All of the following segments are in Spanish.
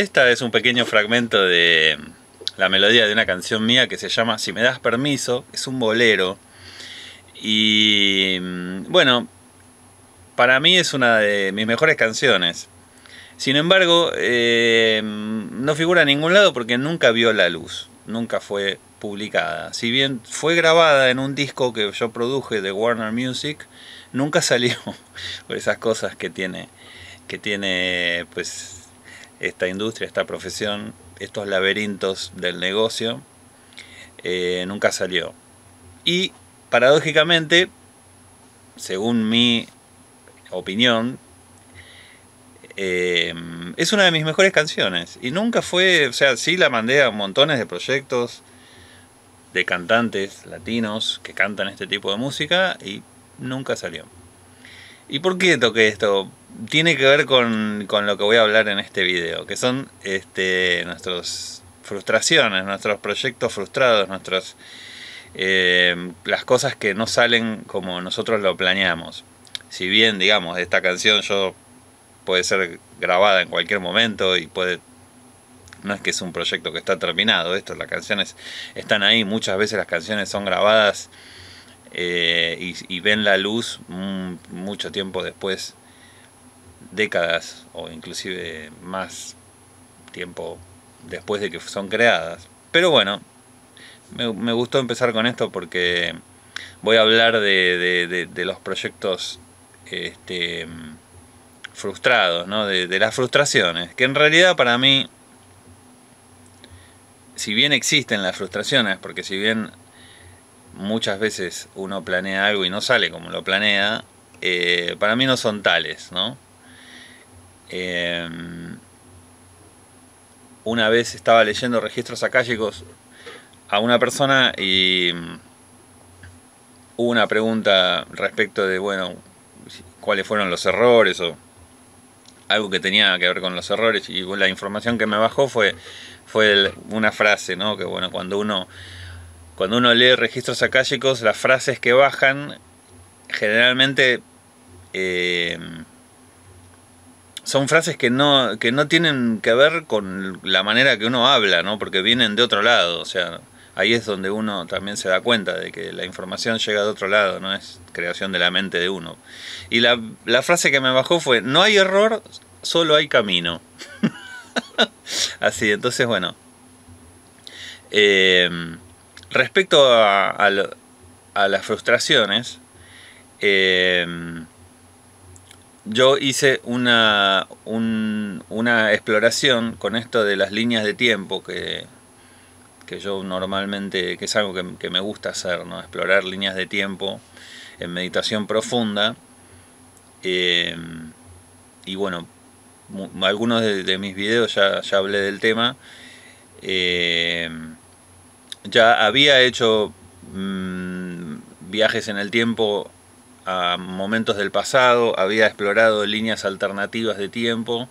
esta es un pequeño fragmento de la melodía de una canción mía que se llama Si me das permiso, es un bolero. Y mm, bueno, para mí es una de mis mejores canciones. Sin embargo, eh, mm, no figura en ningún lado porque nunca vio la luz, nunca fue publicada. Si bien fue grabada en un disco que yo produje de Warner Music, nunca salió por esas cosas que tiene, que tiene pues esta industria, esta profesión, estos laberintos del negocio, eh, nunca salió. Y paradójicamente, según mi opinión, eh, es una de mis mejores canciones. Y nunca fue, o sea, sí la mandé a montones de proyectos de cantantes latinos que cantan este tipo de música y nunca salió. ¿Y por qué toqué esto? tiene que ver con, con, lo que voy a hablar en este video, que son este, nuestras frustraciones, nuestros proyectos frustrados, nuestros eh, las cosas que no salen como nosotros lo planeamos. Si bien, digamos, esta canción yo puede ser grabada en cualquier momento y puede no es que es un proyecto que está terminado, esto, las canciones están ahí, muchas veces las canciones son grabadas eh, y, y, ven la luz mucho tiempo después décadas o inclusive más tiempo después de que son creadas. Pero bueno, me, gustó empezar con esto porque voy a hablar de, los proyectos este, frustrados, de las frustraciones, que en realidad para mí, si bien existen las frustraciones, porque si bien muchas veces uno planea algo y no sale como lo planea, eh, para mí no son tales, ¿no? Em, una vez estaba leyendo registros acálicos a una persona y mm, hubo una pregunta respecto de, bueno, cuáles fueron los errores o algo que tenía que ver con los errores y la información que me bajó fue, fue una frase, ¿no? Que bueno, cuando uno, cuando uno lee registros acálicos, las frases que bajan generalmente... Em, son frases que no, que no tienen que ver con la manera que uno habla, ¿no? Porque vienen de otro lado, o sea, ahí es donde uno también se da cuenta de que la información llega de otro lado, no es creación de la mente de uno. Y la, frase que me bajó fue, no hay error, solo hay camino. Así, entonces bueno. Em, respecto a, las frustraciones, em, yo hice una, una exploración con esto de las líneas de tiempo que, que yo normalmente, que es algo que, me gusta hacer, ¿no? explorar líneas de tiempo en meditación profunda. Eh, y bueno, algunos de, mis videos ya, ya hablé del tema. Eh, ya había hecho mm, viajes en el tiempo momentos del pasado, había explorado líneas alternativas de tiempo,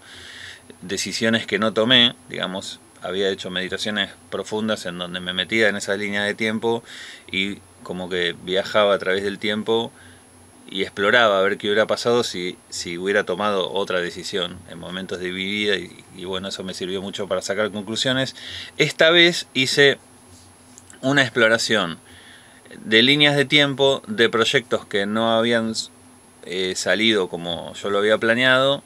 decisiones que no tomé, digamos, había hecho meditaciones profundas en donde me metía en esa línea de tiempo y como que viajaba a través del tiempo y exploraba a ver qué hubiera pasado si, si hubiera tomado otra decisión en momentos de mi vida y bueno, eso me sirvió mucho para sacar conclusiones. Esta vez hice una exploración de líneas de tiempo, de proyectos que no habían eh, salido como yo lo había planeado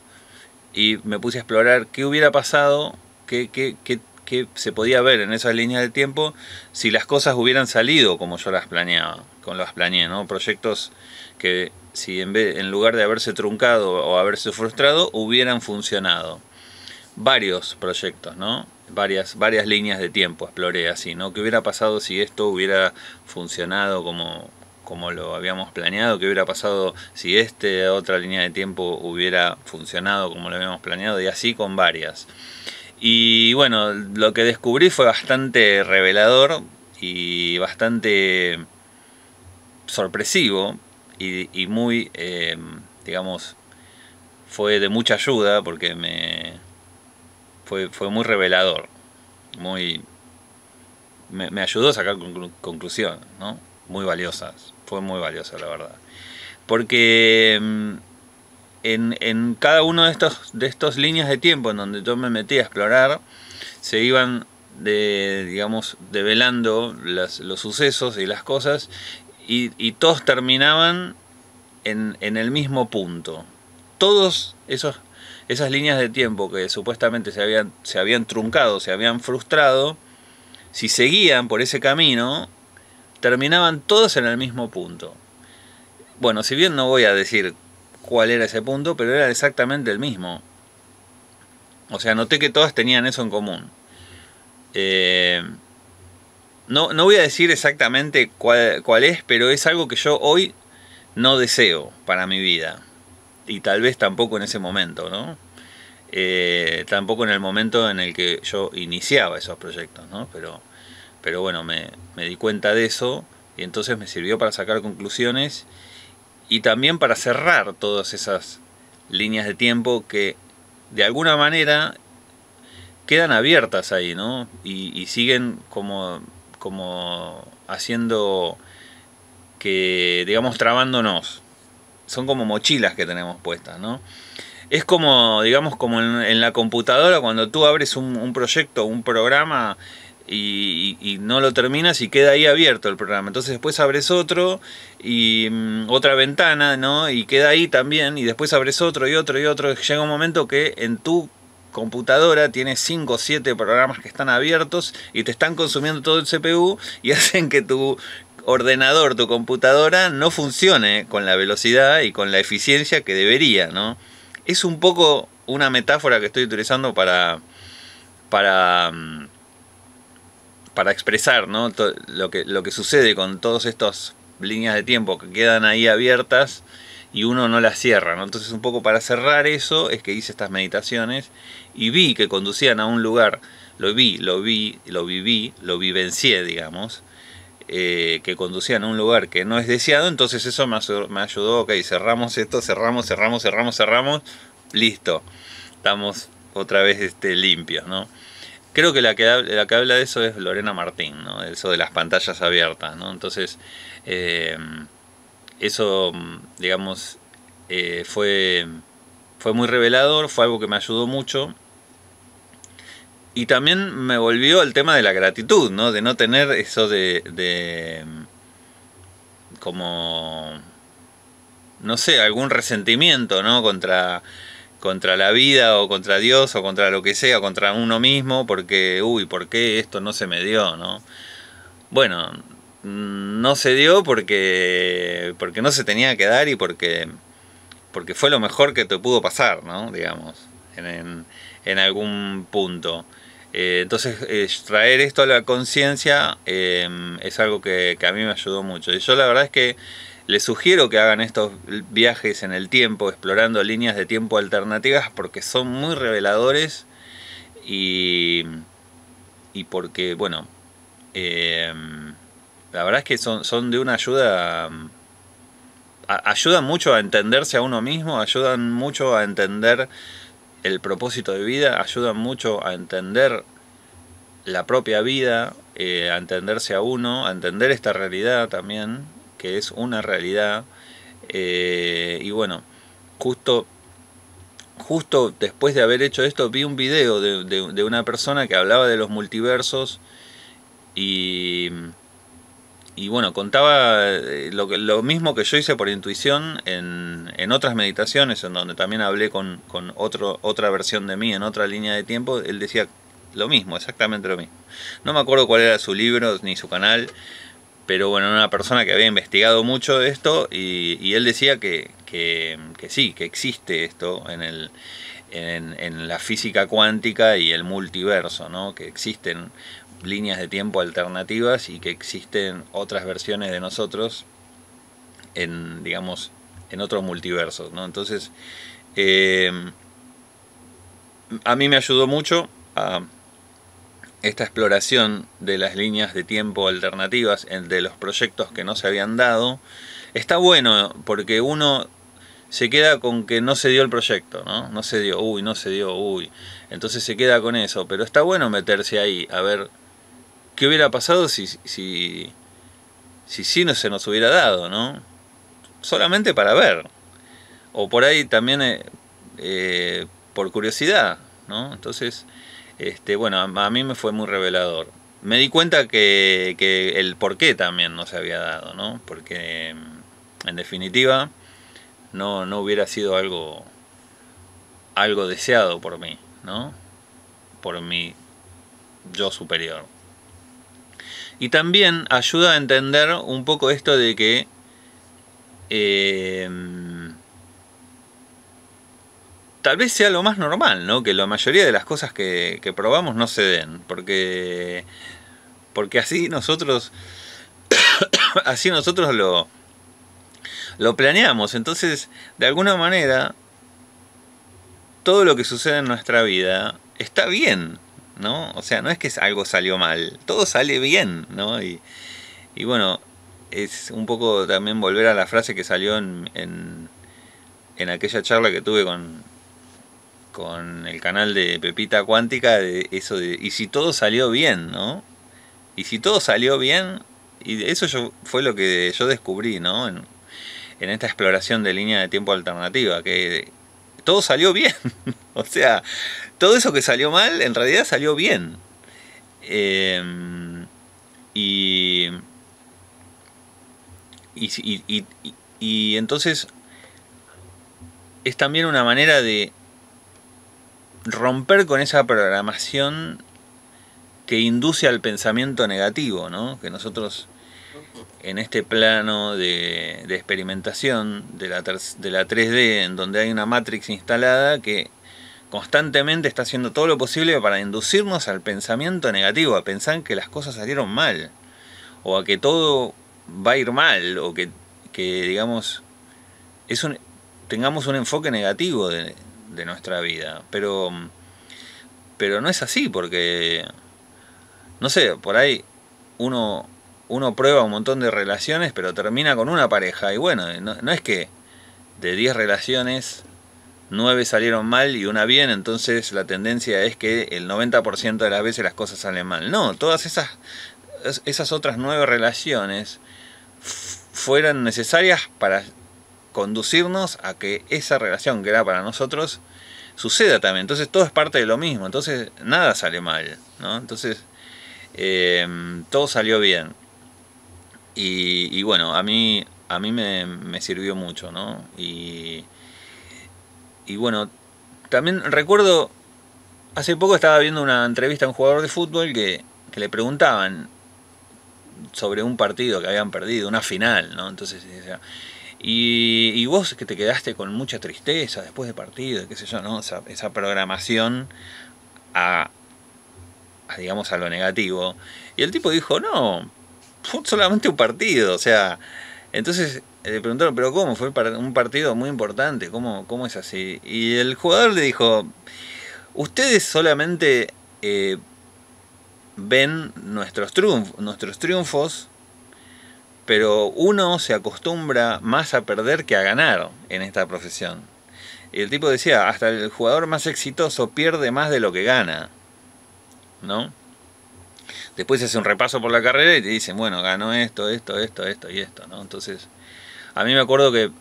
y me puse a explorar qué hubiera pasado, qué, se podía ver en esas líneas de tiempo si las cosas hubieran salido como yo las planeaba, con las planeé, ¿no? Proyectos que si en, vez, en lugar de haberse truncado o haberse frustrado, hubieran funcionado. Varios proyectos, ¿no? varias, varias líneas de tiempo exploré así, ¿no? ¿Qué hubiera pasado si esto hubiera funcionado como, como lo habíamos planeado? ¿Qué hubiera pasado si esta otra línea de tiempo hubiera funcionado como lo habíamos planeado? Y así con varias. Y bueno, lo que descubrí fue bastante revelador y bastante sorpresivo y, muy, eh, digamos, fue de mucha ayuda porque me, fue, muy revelador, muy... Me, ayudó a sacar conclusiones ¿no? Muy valiosas, fue muy valiosa la verdad. Porque mm, en, cada uno de estos, de estos líneas de tiempo en donde yo me metí a explorar, se iban de, digamos, develando los sucesos y las cosas y, todos terminaban en, en, el mismo punto. Todos esos esas líneas de tiempo que supuestamente se habían, se habían truncado, se habían frustrado, si seguían por ese camino, terminaban todos en el mismo punto. Bueno, si bien no voy a decir cuál era ese punto, pero era exactamente el mismo. O sea, noté que todas tenían eso en común. Eh, no, no, voy a decir exactamente cuál, cuál es, pero es algo que yo hoy no deseo para mi vida y tal vez tampoco en ese momento, ¿no? Eh, tampoco en el momento en el que yo iniciaba esos proyectos, ¿no? Pero, pero bueno, me, di cuenta de eso y entonces me sirvió para sacar conclusiones y también para cerrar todas esas líneas de tiempo que de alguna manera quedan abiertas ahí, ¿no? Y, siguen como, como haciendo que, digamos, trabándonos, son como mochilas que tenemos puestas, ¿no? Es como, digamos, como en, la computadora cuando tú abres un, proyecto, un programa y, no lo terminas y queda ahí abierto el programa. Entonces después abres otro y mm, otra ventana, ¿no? Y queda ahí también y después abres otro y otro y otro. Llega un momento que en tu computadora tienes 5 o 7 programas que están abiertos y te están consumiendo todo el CPU y hacen que tu, ordenador, tu computadora, no funcione con la velocidad y con la eficiencia que debería, ¿no? Es un poco una metáfora que estoy utilizando para, para, mm, para expresar ¿no? lo, que, lo que sucede con todas estas líneas de tiempo que quedan ahí abiertas y uno no las cierra. ¿no? Entonces un poco para cerrar eso es que hice estas meditaciones y vi que conducían a un lugar, lo vi, lo vi, lo viví, lo vivencié, digamos, eh, que conducían a un lugar que no es deseado, entonces eso me, ayudó, ok, cerramos esto, cerramos, cerramos, cerramos, cerramos, listo, estamos otra vez este, limpios, Creo que la, que la que habla de eso es Lorena Martín, ¿no? Eso de las pantallas abiertas, Entonces, eh, eso, digamos, eh, fue, fue muy revelador, fue algo que me ayudó mucho y también me volvió el tema de la gratitud, ¿no? De no tener eso de, de mm, como no sé, algún resentimiento, ¿no? contra contra la vida o contra Dios o contra lo que sea, contra uno mismo, porque uy, ¿por qué esto no se me dio, ¿no? Bueno, no se dio porque porque no se tenía que dar y porque porque fue lo mejor que te pudo pasar, ¿no? Digamos, en, en algún punto. Eh, entonces, eh, traer esto a la conciencia em, es algo que, a mí me ayudó mucho. Y yo la verdad es que les sugiero que hagan estos viajes en el tiempo, explorando líneas de tiempo alternativas, porque son muy reveladores y, y porque, bueno, em, la verdad es que son, son de una ayuda... ayudan mucho a entenderse a uno mismo, ayudan mucho a entender el propósito de vida ayuda mucho a entender la propia vida, eh, a entenderse a uno, a entender esta realidad también, que es una realidad. Eh, y bueno, justo, justo después de haber hecho esto, vi un video de una persona que hablaba de los multiversos y y bueno, contaba eh, lo, que, lo mismo que yo hice por intuición en, otras meditaciones, en donde también hablé con, otro, otra versión de mí, en otra línea de tiempo, él decía lo mismo, exactamente lo mismo. No me acuerdo cuál era su libro ni su canal, pero bueno, era una persona que había investigado mucho de esto y, él decía que, que, sí, que existe esto en, el, en, en la física cuántica y el multiverso, ¿no? que existen líneas de tiempo alternativas y que existen otras versiones de nosotros en, digamos, en otros multiverso, ¿no? Entonces, em, a mí me ayudó mucho a esta exploración de las líneas de tiempo alternativas, de los proyectos que no se habían dado, está bueno porque uno se queda con que no se dio el proyecto, ¿no? No se dio, uy, no se dio, uy. Entonces se queda con eso, pero está bueno meterse ahí, a ver qué hubiera pasado si, si, si no se nos hubiera dado, ¿no? Solamente para ver. O por ahí también eh, eh, por curiosidad, ¿no? Entonces, este, bueno, a, mí me fue muy revelador. Me di cuenta que, el por qué también no se había dado, ¿no? Porque, mm, en definitiva, no, no hubiera sido algo, algo deseado por mí, ¿no? Por mi yo superior. Y también ayuda a entender un poco esto de que eh, tal vez sea lo más normal, ¿no? Que la mayoría de las cosas que, probamos no se den, porque, porque así nosotros, así nosotros lo, lo planeamos. Entonces, de alguna manera, todo lo que sucede en nuestra vida está bien, ¿no? O sea, no es que algo salió mal, todo sale bien, ¿no? Y, y bueno, es un poco también volver a la frase que salió en, en, en aquella charla que tuve con, con el canal de Pepita Cuántica, de eso de, y si todo salió bien, ¿no? Y si todo salió bien, y eso yo, fue lo que yo descubrí, ¿no? En, en esta exploración de línea de tiempo alternativa, que todo salió bien. o sea, todo eso que salió mal, en realidad salió bien. Em, y, y, entonces es también una manera de romper con esa programación que induce al pensamiento negativo, ¿no? Que nosotros en este plano de, experimentación de la, de la 3D, en donde hay una Matrix instalada que constantemente está haciendo todo lo posible para inducirnos al pensamiento negativo, a pensar que las cosas salieron mal, o a que todo va a ir mal, o que, digamos, es tengamos un enfoque negativo de, de, nuestra vida. Pero, pero no es así, porque, no sé, por ahí uno uno prueba un montón de relaciones, pero termina con una pareja. Y bueno, no, es que de 10 relaciones, 9 salieron mal y una bien, entonces la tendencia es que el 90% de las veces las cosas salen mal. No, todas esas, esas otras 9 relaciones fueron necesarias para conducirnos a que esa relación que era para nosotros suceda también. Entonces todo es parte de lo mismo, entonces nada sale mal, ¿no? Entonces eh, todo salió bien. Y, bueno, a mí, a mí me, sirvió mucho, ¿no? Y, y, bueno, también recuerdo, hace poco estaba viendo una entrevista a un jugador de fútbol que, que le preguntaban sobre un partido que habían perdido, una final, ¿no? Entonces, y, y, vos que te quedaste con mucha tristeza después de partido, qué sé yo, ¿no? esa programación a, a, digamos, a lo negativo. Y el tipo dijo, no, solamente un partido, o sea, entonces eh, le preguntaron, pero ¿cómo? Fue un partido muy importante, ¿cómo, cómo es así? Y el jugador le dijo, ustedes solamente eh, ven nuestros triunfos, nuestros triunfos, pero uno se acostumbra más a perder que a ganar en esta profesión. Y el tipo decía, hasta el jugador más exitoso pierde más de lo que gana, ¿no? después se hace un repaso por la carrera y te dicen, bueno, ganó esto, esto, esto, esto y esto, ¿no? Entonces, a mí me acuerdo que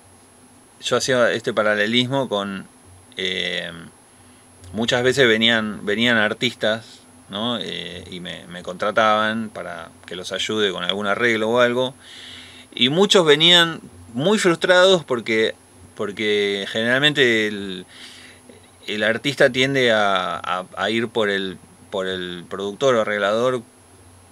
yo hacía este paralelismo con... Eh, muchas veces venían, venían artistas ¿no? Eh, y me, contrataban para que los ayude con algún arreglo o algo. Y muchos venían muy frustrados porque, porque generalmente el, artista tiende a, ir por el por el productor o arreglador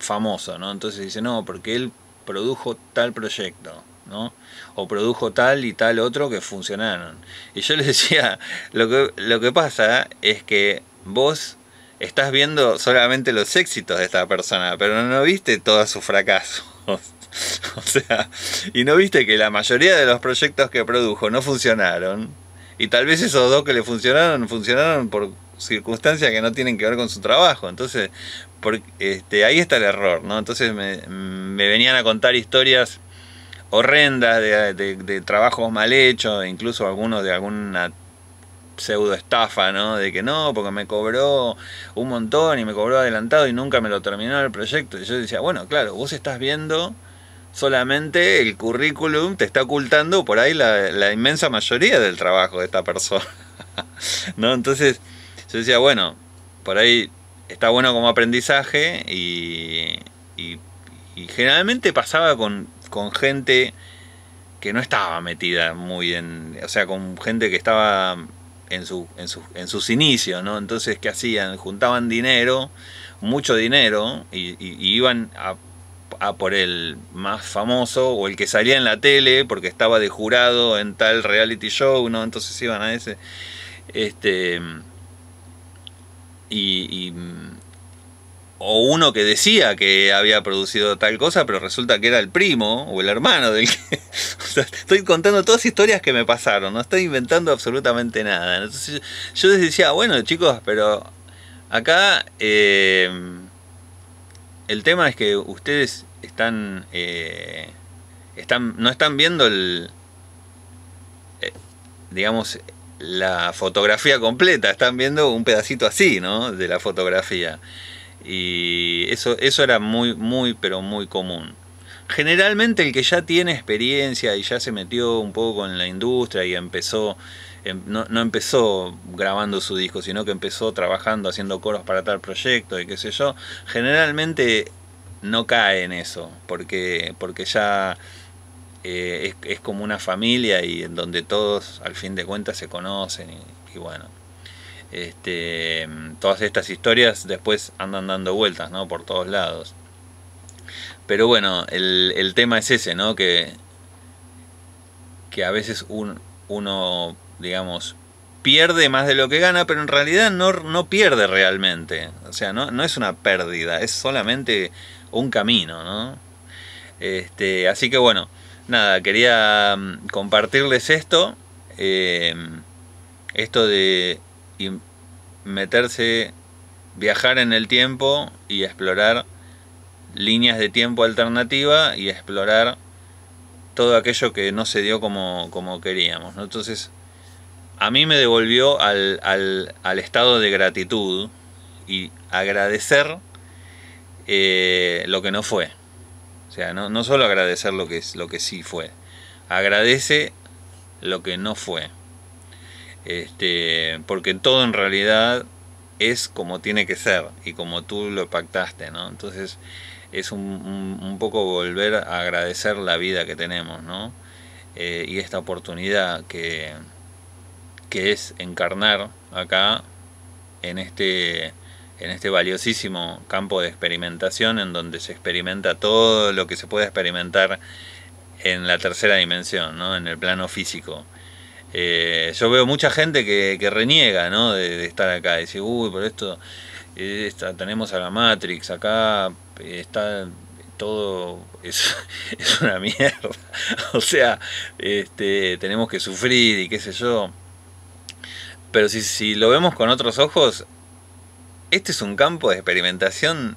famoso, ¿no? Entonces dice, no, porque él produjo tal proyecto, ¿no? O produjo tal y tal otro que funcionaron. Y yo le decía, lo que, lo que pasa es que vos estás viendo solamente los éxitos de esta persona, pero no viste todos sus fracasos. o sea, y no viste que la mayoría de los proyectos que produjo no funcionaron. Y tal vez esos dos que le funcionaron, funcionaron por circunstancias que no tienen que ver con su trabajo. Entonces, este, ahí está el error, ¿no? Entonces me, venían a contar historias horrendas de, trabajos mal hechos, incluso algunos de alguna pseudo estafa, ¿no? De que no, porque me cobró un montón y me cobró adelantado y nunca me lo terminó el proyecto. Y yo decía, bueno, claro, vos estás viendo solamente el currículum, te está ocultando por ahí la, la inmensa mayoría del trabajo de esta persona, ¿no? Entonces se decía, bueno, por ahí está bueno como aprendizaje y, generalmente pasaba con, gente que no estaba metida muy en, o sea, con gente que estaba en, su, en, en sus inicios, ¿no? Entonces, ¿qué hacían? Juntaban dinero, mucho dinero, y, iban a, a, por el más famoso o el que salía en la tele porque estaba de jurado en tal reality show, ¿no? Entonces iban a ese... Este, y, o uno que decía que había producido tal cosa, pero resulta que era el primo o el hermano del que... estoy contando todas historias que me pasaron, no estoy inventando absolutamente nada. Entonces yo les decía, ah, bueno chicos, pero acá eh, el tema es que ustedes están, eh, están no están viendo el, eh, digamos, la fotografía completa, están viendo un pedacito así, ¿no? De la fotografía. Y eso, eso era muy, muy, pero muy común. Generalmente el que ya tiene experiencia y ya se metió un poco en la industria y empezó, em, no, no empezó grabando su disco, sino que empezó trabajando, haciendo coros para tal proyecto y qué sé yo, generalmente no cae en eso, porque, porque ya eh, es, como una familia y en donde todos al fin de cuentas se conocen y, bueno. Este, todas estas historias después andan dando vueltas, Por todos lados. Pero bueno, el, tema es ese, ¿no? Que, que a veces uno, digamos, pierde más de lo que gana, pero en realidad no, no pierde realmente. O sea, no, no, es una pérdida, es solamente un camino, ¿no? Este, así que bueno, nada, quería mm, compartirles esto, eh, esto de meterse, viajar en el tiempo y explorar líneas de tiempo alternativa y explorar todo aquello que no se dio como, queríamos. Entonces, a mí me devolvió al, al, al estado de gratitud y agradecer eh, lo que no fue. O sea, no, solo agradecer lo que, es, lo que sí fue, agradece lo que no fue. Este, porque todo en realidad es como tiene que ser y como tú lo pactaste, ¿no? Entonces es un, poco volver a agradecer la vida que tenemos, ¿no? Eh, y esta oportunidad que, que es encarnar acá en este en este valiosísimo campo de experimentación en donde se experimenta todo lo que se puede experimentar en la tercera dimensión, ¿no? en el plano físico. Eh, yo veo mucha gente que, reniega ¿no? de, estar acá, dice, uy, por esto, eh, tenemos a la Matrix, acá está todo, es, una mierda, o sea, este, tenemos que sufrir y qué sé yo. Pero si, si lo vemos con otros ojos, este es un campo de experimentación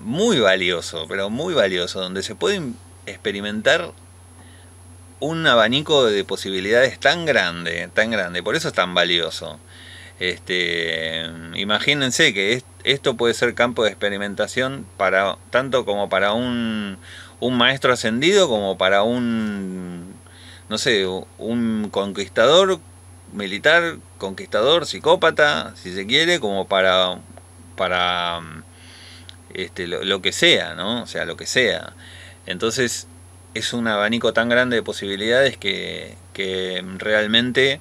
muy valioso, pero muy valioso, donde se puede experimentar un abanico de posibilidades tan grande, tan grande, por eso es tan valioso. Este, imagínense que esto puede ser campo de experimentación para tanto como para un, un maestro ascendido como para un no sé, un conquistador militar, conquistador, psicópata, si se quiere, como para, para mm, este, lo, que sea, ¿no? O sea, lo que sea. Entonces, es un abanico tan grande de posibilidades que, que realmente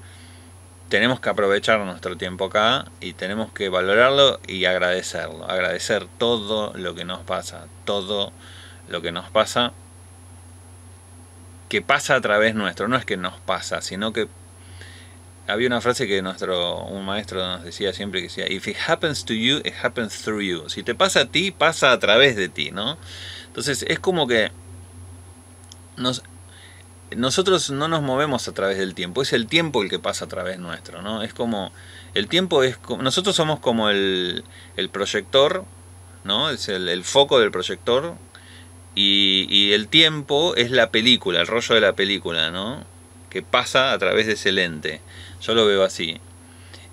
tenemos que aprovechar nuestro tiempo acá y tenemos que valorarlo y agradecerlo. Agradecer todo lo que nos pasa, todo lo que nos pasa, que pasa a través nuestro. No es que nos pasa, sino que había una frase que nuestro un maestro nos decía siempre que decía if it happens to you it happens through you si te pasa a ti pasa a través de ti no entonces es como que nos, nosotros no nos movemos a través del tiempo es el tiempo el que pasa a través nuestro no es como el tiempo es nosotros somos como el, proyector no es el, foco del proyector y, y el tiempo es la película el rollo de la película no que pasa a través de ese lente. Yo lo veo así.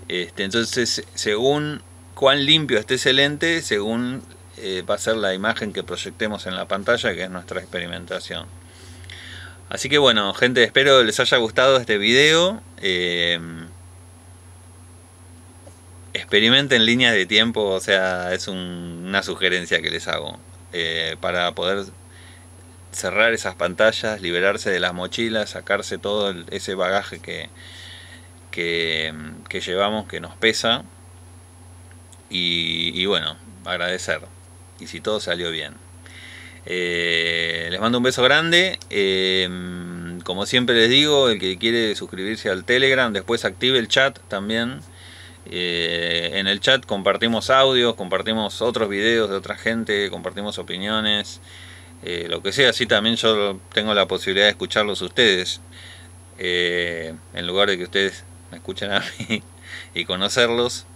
Este, entonces, según cuán limpio esté ese lente, según eh, va a ser la imagen que proyectemos en la pantalla, que es nuestra experimentación. Así que bueno, gente, espero les haya gustado este video. Em, experimenten líneas de tiempo, o sea, es una sugerencia que les hago eh, para poder cerrar esas pantallas, liberarse de las mochilas, sacarse todo ese bagaje que, que, llevamos, que nos pesa. Y, bueno, agradecer. Y si todo salió bien. Eh, les mando un beso grande. Em, como siempre les digo, el que quiere suscribirse al Telegram, después active el chat también. Eh, en el chat compartimos audios, compartimos otros videos de otra gente, compartimos opiniones. Eh, lo que sea, así también yo tengo la posibilidad de escucharlos ustedes, eh, en lugar de que ustedes me escuchen a mí y conocerlos.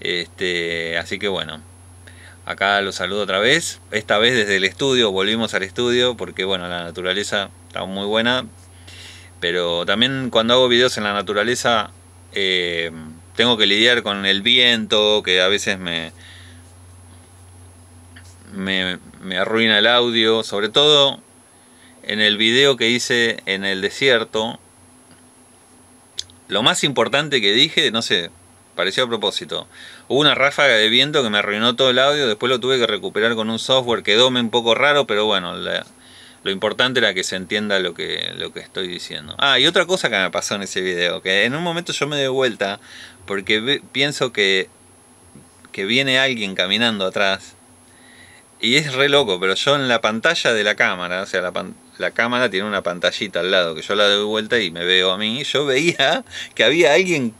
Este, así que bueno, acá los saludo otra vez, esta vez desde el estudio, volvimos al estudio porque bueno, la naturaleza está muy buena, pero también cuando hago videos en la naturaleza eh, tengo que lidiar con el viento que a veces me, me, me arruina el audio, sobre todo en el video que hice en el desierto. Lo más importante que dije, no sé, pareció a propósito. Hubo una ráfaga de viento que me arruinó todo el audio, después lo tuve que recuperar con un software, quedó un poco raro, pero bueno, lo importante era que se entienda lo que, lo que estoy diciendo. Ah, y otra cosa que me pasó en ese video, que en un momento yo me doy vuelta porque pienso que, que viene alguien caminando atrás y es re loco, pero yo en la pantalla de la cámara, o sea, la, la, cámara tiene una pantallita al lado que yo la doy vuelta y me veo a mí, yo veía que había alguien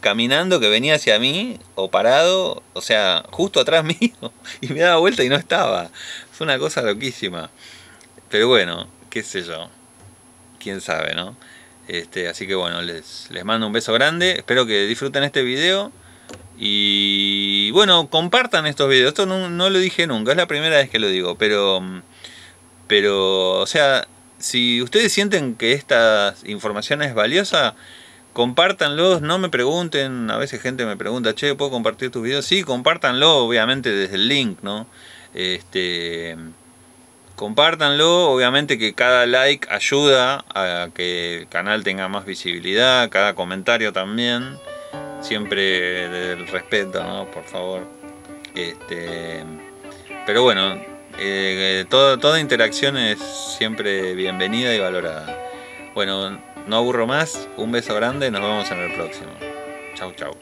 caminando que venía hacia mí o parado, o sea, justo atrás mío, y me daba vuelta y no estaba. Es una cosa loquísima. Pero bueno, qué sé yo. Quién sabe, ¿no? Este, así que bueno, les, les mando un beso grande. Espero que disfruten este video. Y y bueno, compartan estos videos. Esto no, lo dije nunca, es la primera vez que lo digo. Pero, pero, o sea, si ustedes sienten que esta información es valiosa, compártanlos. No me pregunten, a veces gente me pregunta, che, ¿puedo compartir tus videos? Sí, compártanlo, obviamente, desde el link, ¿no? Este compártanlo, obviamente que cada like ayuda a que el canal tenga más visibilidad, cada comentario también siempre el respeto, ¿no? Por favor. Este, pero bueno, eh, toda interacción es siempre bienvenida y valorada. Bueno, no aburro más, un beso grande, y nos vemos en el próximo. chao chau.